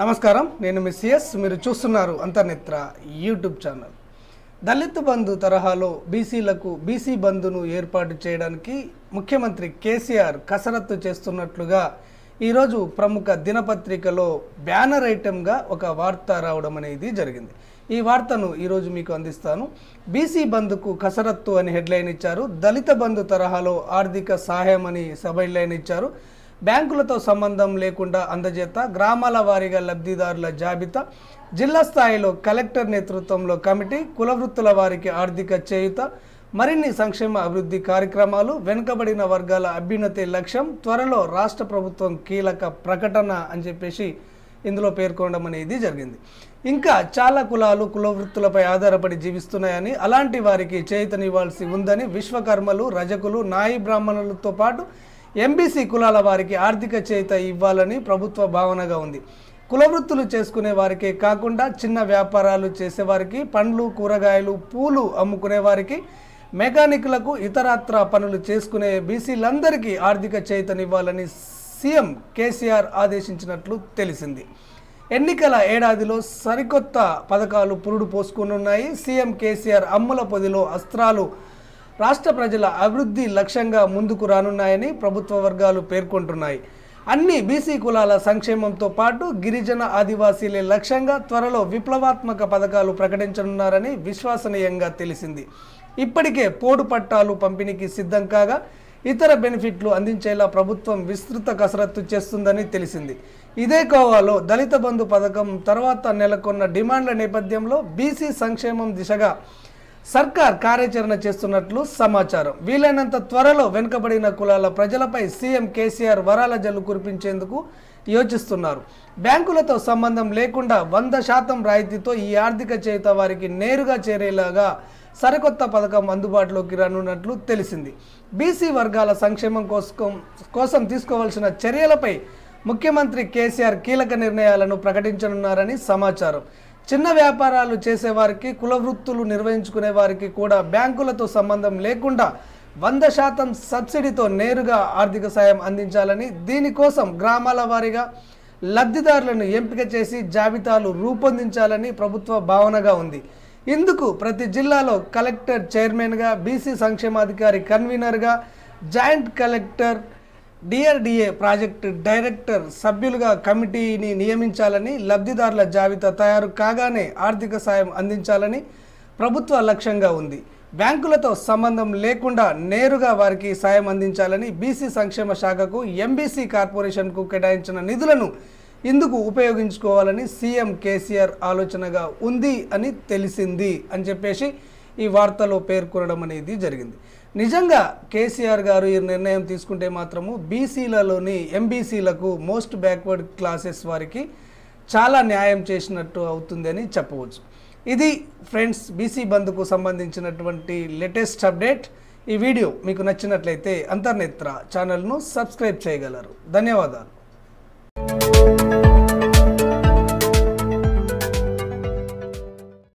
నమస్కారం నేను మీ సిఎస్ మీరు చూస్తున్నారు అంతర్నేత్ర యూట్యూబ్ ఛానల్ దళిత్ బంధు తరహాలో బీసీలకు బీసీ బంధును ఏర్పాటు చేయడానికి ముఖ్యమంత్రి కేసీఆర్ కసరత్తు చేస్తున్నట్లుగా ఈరోజు ప్రముఖ దినపత్రికలో బ్యానర్ ఐటెంగా ఒక వార్త రావడం అనేది జరిగింది ఈ వార్తను ఈరోజు మీకు అందిస్తాను బీసీ బంధుకు కసరత్తు అని హెడ్లైన్ ఇచ్చారు దళిత బంధు తరహాలో ఆర్థిక సహాయం అని సబ్ హెడ్లైన్ ఇచ్చారు బ్యాంకులతో సంబంధం లేకుండా అందజేత గ్రామాల వారీగా లబ్ధిదారుల జాబితా జిల్లా స్థాయిలో కలెక్టర్ నేతృత్వంలో కమిటీ కులవృత్తుల వారికి ఆర్థిక చేయుత మరిన్ని సంక్షేమ అభివృద్ధి కార్యక్రమాలు వెనుకబడిన వర్గాల అభ్యున్నతి లక్ష్యం త్వరలో రాష్ట్ర ప్రభుత్వం కీలక ప్రకటన అని చెప్పేసి ఇందులో పేర్కొనడం అనేది జరిగింది ఇంకా చాలా కులాలు కులవృత్తులపై ఆధారపడి జీవిస్తున్నాయని అలాంటి వారికి చేతనివ్వాల్సి ఉందని విశ్వకర్మలు రజకులు నాయి బ్రాహ్మణులతో పాటు ఎంబీసీ కులాల వారికి ఆర్థిక చేత ఇవ్వాలని ప్రభుత్వ భావనగా ఉంది కులవృత్తులు చేసుకునే వారికే కాకుండా చిన్న వ్యాపారాలు చేసేవారికి పండ్లు కూరగాయలు పూలు అమ్ముకునే వారికి మెకానిక్లకు ఇతరత్ర పనులు చేసుకునే బీసీలందరికీ ఆర్థిక చేతనివ్వాలని సీఎం కేసీఆర్ ఆదేశించినట్లు తెలిసింది ఎన్నికల ఏడాదిలో సరికొత్త పథకాలు పురుడు పోసుకునున్నాయి సీఎం కేసీఆర్ అమ్ముల పొదిలో అస్త్రాలు రాష్ట్ర ప్రజల అభివృద్ధి లక్ష్యంగా ముందుకు రానున్నాయని ప్రభుత్వ వర్గాలు పేర్కొంటున్నాయి అన్ని బీసీ కులాల సంక్షేమంతో పాటు గిరిజన ఆదివాసీలే లక్ష్యంగా త్వరలో విప్లవాత్మక పథకాలు ప్రకటించనున్నారని విశ్వసనీయంగా తెలిసింది ఇప్పటికే పోడు పట్టాలు పంపిణీకి సిద్ధం కాగా ఇతర బెనిఫిట్లు అందించేలా ప్రభుత్వం విస్తృత కసరత్తు చేస్తుందని తెలిసింది ఇదే కోవాలో దళిత బంధు పథకం తర్వాత నెలకొన్న డిమాండ్ల నేపథ్యంలో బీసీ సంక్షేమం దిశగా సర్కార్ కార్యాచరణ చేస్తున్నట్లు సమాచారం వీలైనంత త్వరలో వెనుకబడిన కులాల ప్రజలపై సీఎం కేసీఆర్ వరాల జల్లు కురిపించేందుకు యోచిస్తున్నారు బ్యాంకులతో సంబంధం లేకుండా వంద శాతం రాయితీతో ఈ ఆర్థిక చేత వారికి నేరుగా చేరేలాగా సరికొత్త పథకం అందుబాటులోకి రానున్నట్లు తెలిసింది బీసీ వర్గాల సంక్షేమం కోసం కోసం తీసుకోవాల్సిన చర్యలపై ముఖ్యమంత్రి కేసీఆర్ కీలక నిర్ణయాలను ప్రకటించనున్నారని సమాచారం చిన్న వ్యాపారాలు చేసేవారికి కుల వృత్తులు నిర్వహించుకునే వారికి కూడా బ్యాంకులతో సంబంధం లేకుండా వంద శాతం సబ్సిడీతో నేరుగా ఆర్థిక సాయం అందించాలని దీనికోసం గ్రామాల వారీగా లబ్ధిదారులను ఎంపిక చేసి జాబితాలు రూపొందించాలని ప్రభుత్వ భావనగా ఉంది ఇందుకు ప్రతి జిల్లాలో కలెక్టర్ చైర్మన్గా బీసీ సంక్షేమాధికారి కన్వీనర్గా joint collector DRDA project director సభ్యులుగా కమిటీని నియమించాలని లబ్ధిదారుల జాబితా తయారు కాగానే ఆర్థిక సాయం అందించాలని ప్రభుత్వ లక్ష్యంగా ఉంది బ్యాంకులతో సంబంధం లేకుండా నేరుగా వారికి సాయం అందించాలని బీసీ సంక్షేమ శాఖకు ఎంబీసీ కార్పొరేషన్కు కేటాయించిన నిధులను ఇందుకు ఉపయోగించుకోవాలని సీఎం కేసీఆర్ ఆలోచనగా ఉంది అని తెలిసింది అని చెప్పేసి ఈ వార్తలో పేర్కొనడం అనేది జరిగింది నిజంగా కేసీఆర్ గారు ఈ నిర్ణయం తీసుకుంటే మాత్రము బీసీలలోని ఎంబీసీలకు మోస్ట్ బ్యాక్వర్డ్ క్లాసెస్ వారికి చాలా న్యాయం చేసినట్టు అవుతుందని చెప్పవచ్చు ఇది ఫ్రెండ్స్ బీసీ బంద్కు సంబంధించినటువంటి లేటెస్ట్ అప్డేట్ ఈ వీడియో మీకు నచ్చినట్లయితే అంతర్నేత్ర ఛానల్ను సబ్స్క్రైబ్ చేయగలరు ధన్యవాదాలు